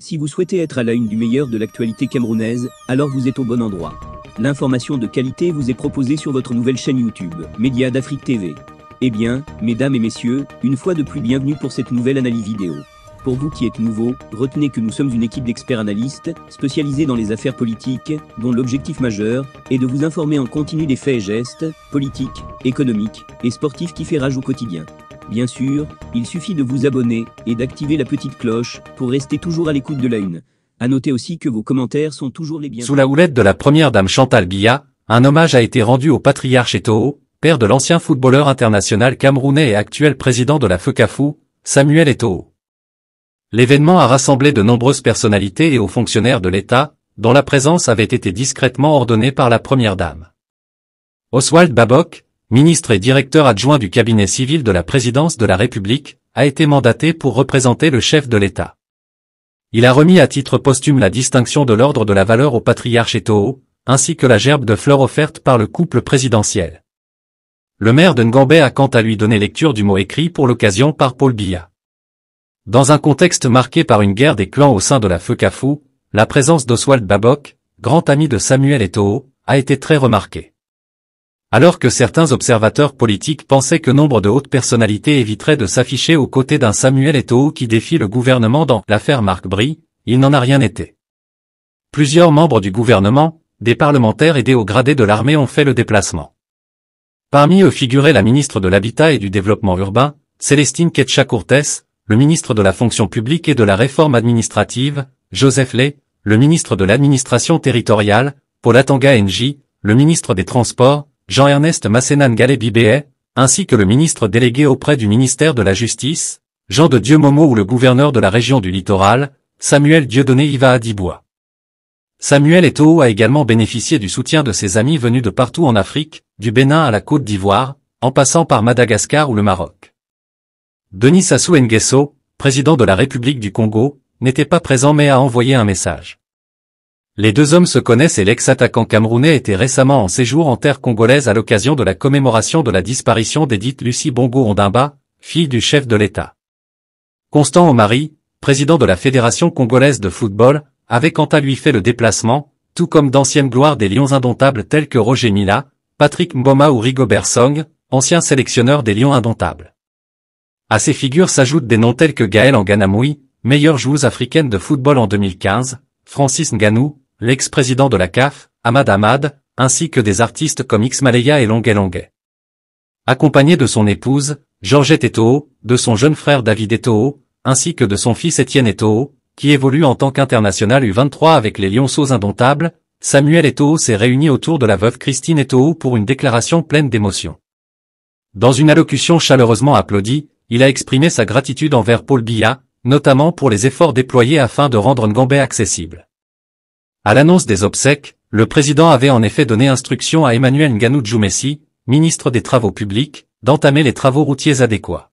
Si vous souhaitez être à la une du meilleur de l'actualité camerounaise, alors vous êtes au bon endroit. L'information de qualité vous est proposée sur votre nouvelle chaîne YouTube, Média d'Afrique TV. Eh bien, mesdames et messieurs, une fois de plus bienvenue pour cette nouvelle analyse vidéo. Pour vous qui êtes nouveau, retenez que nous sommes une équipe d'experts analystes, spécialisés dans les affaires politiques, dont l'objectif majeur est de vous informer en continu des faits et gestes, politiques, économiques et sportifs qui fait rage au quotidien. Bien sûr, il suffit de vous abonner et d'activer la petite cloche pour rester toujours à l'écoute de la une. À noter aussi que vos commentaires sont toujours les bienvenus. Sous la houlette de la première dame Chantal Biya, un hommage a été rendu au patriarche Eto'o, père de l'ancien footballeur international camerounais et actuel président de la FECAFU, Samuel Eto'o. L'événement a rassemblé de nombreuses personnalités et aux fonctionnaires de l'État, dont la présence avait été discrètement ordonnée par la première dame. Oswald Babok, ministre et directeur adjoint du cabinet civil de la présidence de la République, a été mandaté pour représenter le chef de l'État. Il a remis à titre posthume la distinction de l'ordre de la valeur au patriarche Eto'o, ainsi que la gerbe de fleurs offerte par le couple présidentiel. Le maire de Ngambé a quant à lui donné lecture du mot écrit pour l'occasion par Paul Biya. Dans un contexte marqué par une guerre des clans au sein de la Feu-Cafou, la présence d'Oswald Babok, grand ami de Samuel Eto'o, a été très remarquée. Alors que certains observateurs politiques pensaient que nombre de hautes personnalités éviteraient de s'afficher aux côtés d'un Samuel Eto'o qui défie le gouvernement dans l'affaire Marc Brie, il n'en a rien été. Plusieurs membres du gouvernement, des parlementaires et des hauts gradés de l'armée ont fait le déplacement. Parmi eux figuraient la ministre de l'Habitat et du Développement Urbain, Célestine ketcha le ministre de la Fonction publique et de la Réforme administrative, Joseph Lay, le ministre de l'Administration territoriale, Paul Atanga NJ, le ministre des Transports, Jean-Ernest Massénan galé ainsi que le ministre délégué auprès du ministère de la Justice, Jean de Dieu Momo ou le gouverneur de la région du littoral, Samuel Dieudonné Iva Samuel Eto'o a également bénéficié du soutien de ses amis venus de partout en Afrique, du Bénin à la Côte d'Ivoire, en passant par Madagascar ou le Maroc. Denis Sassou Nguesso, président de la République du Congo, n'était pas présent mais a envoyé un message. Les deux hommes se connaissent et l'ex-attaquant camerounais était récemment en séjour en terre congolaise à l'occasion de la commémoration de la disparition d'Edith Lucie Bongo Ondimba, fille du chef de l'État. Constant Omari, président de la Fédération congolaise de football, avait quant à lui fait le déplacement, tout comme d'anciennes gloires des Lions indomptables tels que Roger Mila, Patrick Mboma ou Rigobert Song, ancien sélectionneur des Lions indomptables. À ces figures s'ajoutent des noms tels que Gaël Anganamoui, meilleure joueuse africaine de football en 2015, Francis Nganou, l'ex-président de la CAF, Ahmad Ahmad, ainsi que des artistes comme X et Longue Longue. Accompagné de son épouse, Georgette Eto'o, de son jeune frère David Eto'o, ainsi que de son fils Étienne Eto'o, qui évolue en tant qu'international U23 avec les Lionceaux indomptables, Samuel Eto'o s'est réuni autour de la veuve Christine Eto'o pour une déclaration pleine d'émotion. Dans une allocution chaleureusement applaudie, il a exprimé sa gratitude envers Paul Biya, notamment pour les efforts déployés afin de rendre Ngambé accessible. À l'annonce des obsèques, le président avait en effet donné instruction à Emmanuel Nganou Djoumessi, ministre des Travaux publics, d'entamer les travaux routiers adéquats.